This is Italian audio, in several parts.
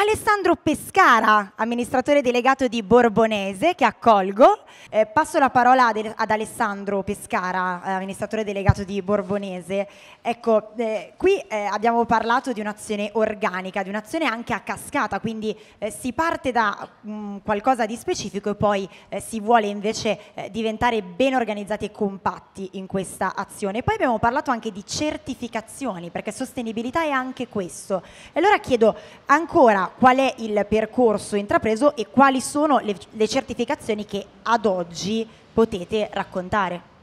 Alessandro Pescara, amministratore delegato di Borbonese, che accolgo. Eh, passo la parola ad, ad Alessandro Pescara, eh, amministratore delegato di Borbonese. Ecco, eh, qui eh, abbiamo parlato di un'azione organica, di un'azione anche a cascata, quindi eh, si parte da mh, mm, qualcosa di specifico e poi eh, si vuole invece diventare ben organizzati e compatti in questa azione. Poi abbiamo parlato anche di certificazioni, perché sostenibilità è anche questo. E allora chiedo ancora qual è il percorso intrapreso e quali sono le, le certificazioni che ad oggi potete raccontare.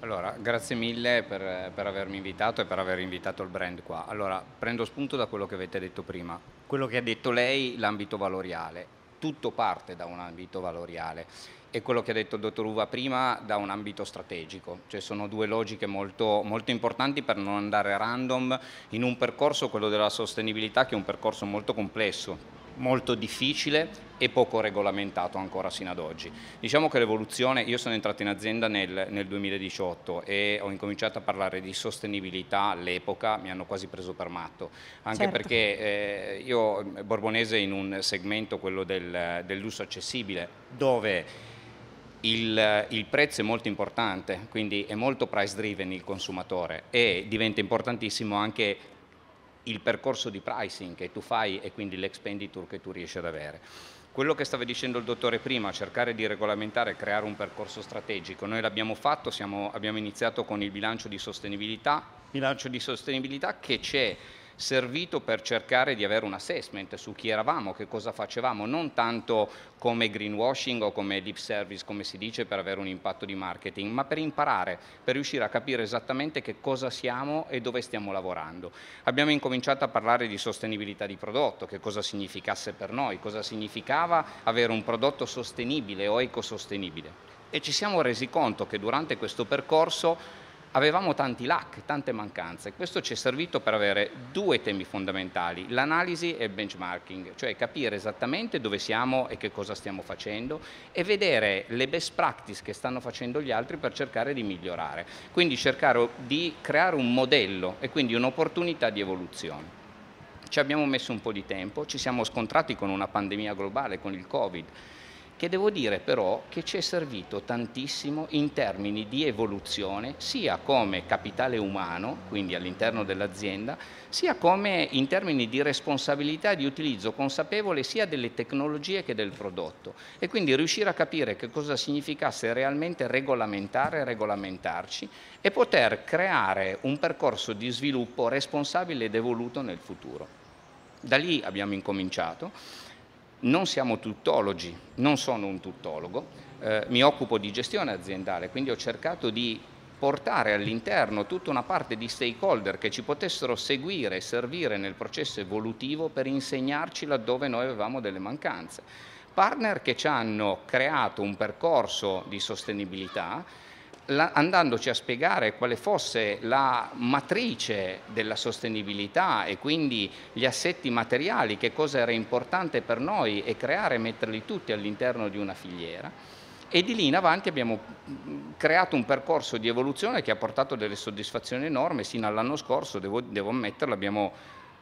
Allora, grazie mille per, per, avermi invitato e per aver invitato il brand qua. Allora, prendo spunto da quello che avete detto prima. Quello che ha detto lei, l'ambito valoriale tutto parte da un ambito valoriale e quello che ha detto il dottor Uva prima da un ambito strategico, cioè sono due logiche molto, molto, importanti per non andare random in un percorso, quello della sostenibilità, che è un percorso molto complesso molto difficile e poco regolamentato ancora sino ad oggi. Diciamo che l'evoluzione, io sono entrato in azienda nel, nel 2018 e ho incominciato a parlare di sostenibilità all'epoca, mi hanno quasi preso per matto, anche certo. perché eh, io eh, Borbonese in un segmento, quello del, del lusso accessibile, dove il, il, prezzo è molto importante, quindi è molto price driven il consumatore e diventa importantissimo anche il percorso di pricing che tu fai e quindi l'expenditure che tu riesci ad avere. Quello che stava dicendo il dottore prima, cercare di regolamentare, creare un percorso strategico, noi l'abbiamo fatto, siamo, abbiamo iniziato con il bilancio di sostenibilità, bilancio di sostenibilità che c'è servito per cercare di avere un assessment su chi eravamo, che cosa facevamo, non tanto come greenwashing o come deep service, come si dice, per avere un impatto di marketing, ma per imparare, per riuscire a capire esattamente che cosa siamo e dove stiamo lavorando. Abbiamo incominciato a parlare di sostenibilità di prodotto, che cosa significasse per noi, cosa significava avere un prodotto sostenibile o ecosostenibile. E ci siamo resi conto che durante questo percorso avevamo tanti lack, tante mancanze. Questo ci è servito per avere due temi fondamentali, l'analisi e il benchmarking, cioè capire esattamente dove siamo e che cosa stiamo facendo e vedere le best practice che stanno facendo gli altri per cercare di migliorare. Quindi cercare di creare un modello e quindi un'opportunità di evoluzione ci abbiamo messo un po' di tempo, ci siamo scontrati con una pandemia globale, con il Covid, che devo dire però che ci è servito tantissimo in termini di evoluzione sia come capitale umano, quindi all'interno dell'azienda, sia come in termini di responsabilità e di utilizzo consapevole sia delle tecnologie che del prodotto e quindi riuscire a capire che cosa significasse realmente regolamentare e regolamentarci e poter creare un percorso di sviluppo responsabile ed evoluto nel futuro. Da lì abbiamo incominciato non siamo tuttologi, non sono un tuttologo, eh, mi occupo di gestione aziendale, quindi ho cercato di portare all'interno tutta una parte di stakeholder che ci potessero seguire e servire nel processo evolutivo per insegnarci laddove noi avevamo delle mancanze. Partner che ci hanno creato un percorso di sostenibilità la, andandoci a spiegare quale fosse la matrice della sostenibilità e quindi gli assetti materiali, che cosa era importante per noi e creare e metterli tutti all'interno di una filiera. E di lì in avanti abbiamo creato un percorso di evoluzione che ha portato delle soddisfazioni enormi, sino all'anno scorso, devo, devo ammetterlo, abbiamo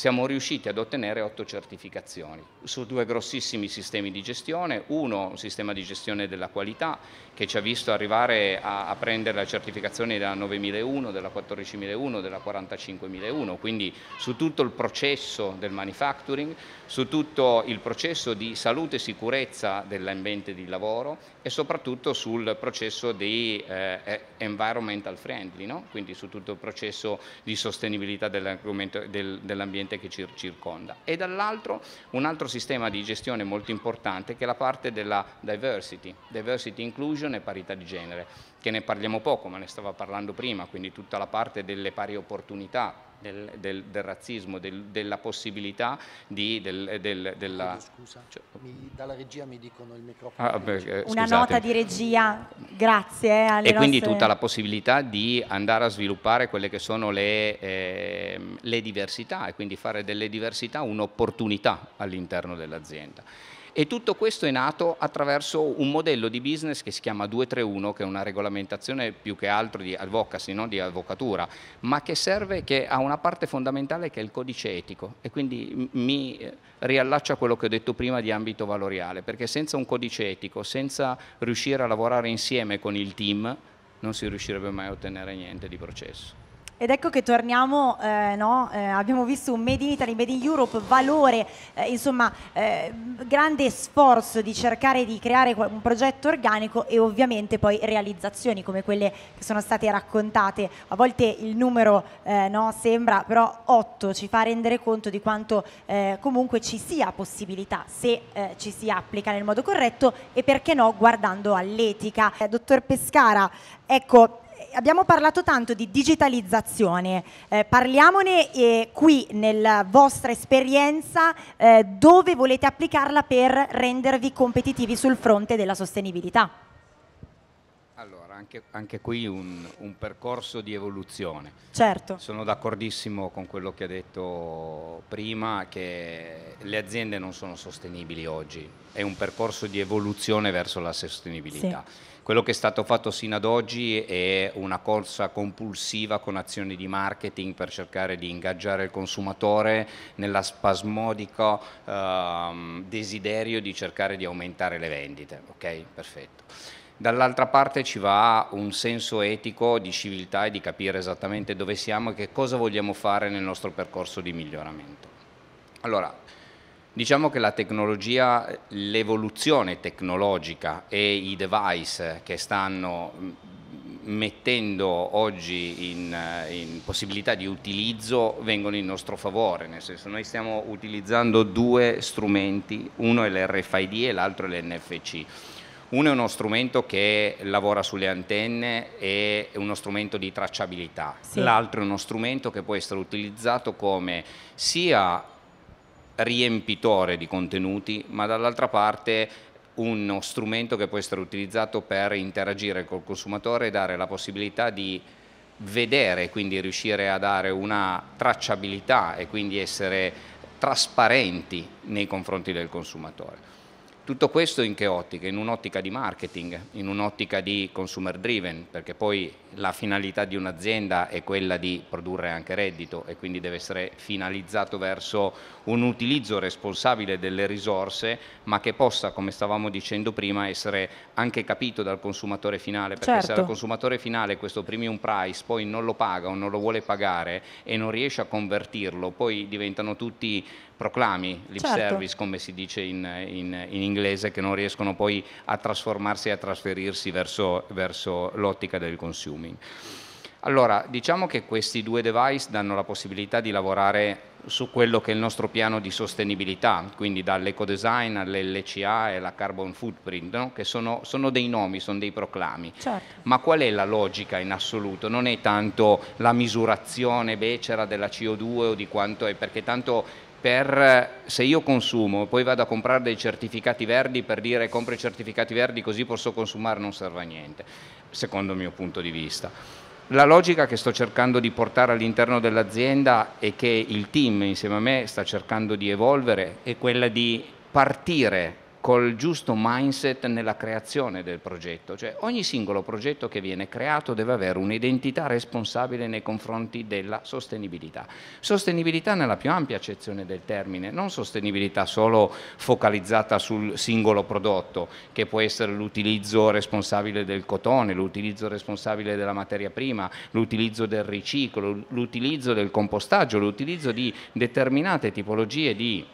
siamo riusciti ad ottenere otto certificazioni su due grossissimi sistemi di gestione, uno un sistema di gestione della qualità che ci ha visto arrivare a, a prendere la certificazione della 9001, della 14001, della 45001, quindi su tutto il processo del manufacturing, su tutto il processo di salute e sicurezza dell'ambiente di lavoro e soprattutto sul processo di eh, eh environmental friendly, no? quindi su tutto il processo di sostenibilità dell'ambiente ambiente che ci circonda. E dall'altro un altro sistema di gestione molto importante che è la parte della diversity, diversity inclusion e parità di genere che ne parliamo poco, ma ne stava parlando prima, quindi tutta la parte delle pari opportunità, del, del, del razzismo, del, della possibilità di... della... Scusa, cioè... mi, dalla regia mi dicono il microfono. Ah, beh, eh, Una nota di regia, grazie. Eh, e nostre... quindi tutta la possibilità di andare a sviluppare quelle che sono le, eh, le diversità e quindi fare delle diversità un'opportunità all'interno dell'azienda. E tutto questo è nato attraverso un modello di business che si chiama 231, che è una regolamentazione più che altro di advocacy, non di avvocatura, ma che serve, che ha una parte fondamentale che è il codice etico. E quindi mi eh, riallaccio a quello che ho detto prima di ambito valoriale, perché senza un codice etico, senza riuscire a lavorare insieme con il team, non si riuscirebbe mai a ottenere niente di processo. Ed ecco che torniamo, eh, no? eh, abbiamo visto un Made in Italy, Made in Europe, valore, eh, insomma, eh, grande sforzo di cercare di creare un progetto organico e ovviamente poi realizzazioni come quelle che sono state raccontate. A volte il numero eh, no? sembra, però 8 ci fa rendere conto di quanto eh, comunque ci sia possibilità se ci si applica nel modo corretto e perché no guardando all'etica. dottor Pescara, ecco, abbiamo parlato tanto di digitalizzazione, eh, parliamone eh, qui nella vostra esperienza eh, dove volete applicarla per rendervi competitivi sul fronte della sostenibilità. Allora, anche, anche qui un, un, percorso di evoluzione. Certo. Sono d'accordissimo con quello che ha detto prima, che le aziende non sono sostenibili oggi, è un percorso di evoluzione verso la sostenibilità. Sì. Quello che è stato fatto sino ad oggi è una corsa compulsiva con azioni di marketing per cercare di ingaggiare il consumatore nella spasmodico eh, desiderio di cercare di aumentare le vendite. Ok, perfetto dall'altra parte ci va un senso etico di civiltà e di capire esattamente dove siamo e che cosa vogliamo fare nel nostro percorso di miglioramento. Allora, diciamo che la tecnologia, l'evoluzione tecnologica e i device che stanno mm, mettendo oggi in, in, possibilità di utilizzo vengono in nostro favore, nel senso noi stiamo utilizzando due strumenti, uno è l'RFID e l'altro è l'NFC uno è uno strumento che lavora sulle antenne e è uno strumento di tracciabilità, sì. l'altro è uno strumento che può essere utilizzato come sia riempitore di contenuti, ma dall'altra parte uno strumento che può essere utilizzato per interagire col consumatore e dare la possibilità di vedere, quindi riuscire a dare una tracciabilità e quindi essere trasparenti nei confronti del consumatore. Tutto questo in che ottica? In un'ottica di marketing, in un'ottica di consumer driven, perché poi la finalità di un'azienda è quella di produrre anche reddito e quindi deve essere finalizzato verso un utilizzo responsabile delle risorse, ma che possa, come stavamo dicendo prima, essere anche capito dal consumatore finale, perché certo. se al certo. consumatore finale questo premium price poi non lo paga o non lo vuole pagare e non riesce a convertirlo, poi diventano tutti proclami, lip certo. service come si dice in, in, in inglese che non riescono poi a trasformarsi e a trasferirsi verso, verso l'ottica del consuming. Allora, diciamo che questi due device danno la possibilità di lavorare su quello che è il nostro piano di sostenibilità, quindi dall'ecodesign all'LCA e alla carbon footprint, no? che sono, sono, dei nomi, sono dei proclami. Certo. Ma qual è la logica in assoluto? Non è tanto la misurazione becera della CO2 o di quanto è, perché tanto per, eh, se io consumo e poi vado a comprare dei certificati verdi per dire compro i certificati verdi così posso consumare non serve a niente, secondo il mio punto di vista. La logica che sto cercando di portare all'interno dell'azienda e che il team insieme a me sta cercando di evolvere è quella di partire col giusto mindset nella creazione del progetto, cioè ogni singolo progetto che viene creato deve avere un'identità responsabile nei confronti della sostenibilità. Sostenibilità nella più ampia accezione del termine, non sostenibilità solo focalizzata sul singolo prodotto, che può essere l'utilizzo responsabile del cotone, l'utilizzo responsabile della materia prima, l'utilizzo del riciclo, l'utilizzo del compostaggio, l'utilizzo di determinate tipologie di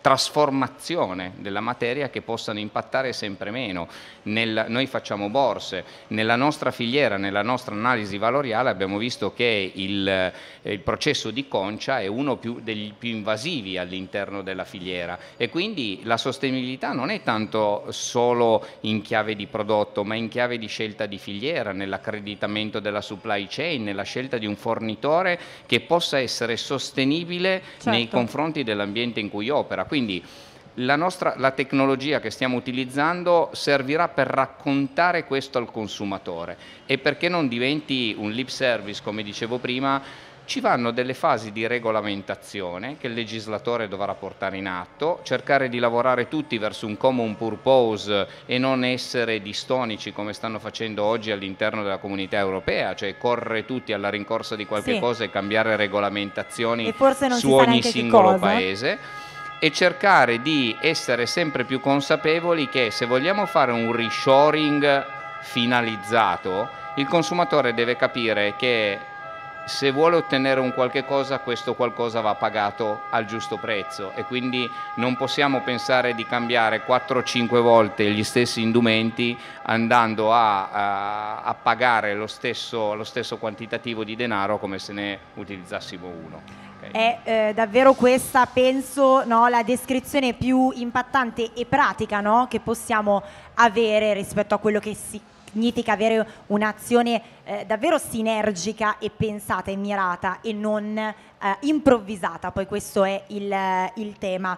trasformazione della materia che possano impattare sempre meno. Nel, noi facciamo borse, nella nostra filiera, nella nostra analisi valoriale abbiamo visto che il, eh, il processo di concia è uno più, degli più invasivi all'interno della filiera e quindi la sostenibilità non è tanto solo in chiave di prodotto ma in chiave di scelta di filiera, nell'accreditamento della supply chain, nella scelta di un fornitore che possa essere sostenibile certo. nei confronti dell'ambiente in cui opera quindi la, nostra, la tecnologia che stiamo utilizzando servirà per raccontare questo al consumatore e perché non diventi un lip service, come dicevo prima, ci vanno delle fasi di regolamentazione che il legislatore dovrà portare in atto, cercare di lavorare tutti verso un common purpose e non essere distonici come stanno facendo oggi all'interno della comunità europea, cioè correre tutti alla rincorsa di qualche sì. cosa e cambiare regolamentazioni e su ogni singolo paese e cercare di essere sempre più consapevoli che se vogliamo fare un reshoring finalizzato, il consumatore deve capire che se vuole ottenere un qualche cosa, questo qualcosa va pagato al giusto prezzo e quindi non possiamo pensare di cambiare 4-5 volte gli stessi indumenti andando a, a, pagare lo stesso, lo stesso, quantitativo di denaro come se ne utilizzassimo uno. Okay. È eh, davvero questa, penso, no, la descrizione più impattante e pratica no, che possiamo avere rispetto a quello che si significa avere un'azione eh, davvero sinergica e pensata e mirata e non eh, improvvisata, poi questo è il, eh, il tema.